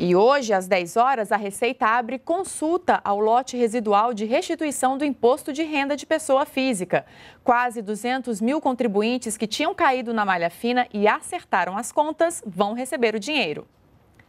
E hoje, às 10 horas, a Receita abre consulta ao lote residual de restituição do imposto de renda de pessoa física. Quase 200 mil contribuintes que tinham caído na malha fina e acertaram as contas vão receber o dinheiro.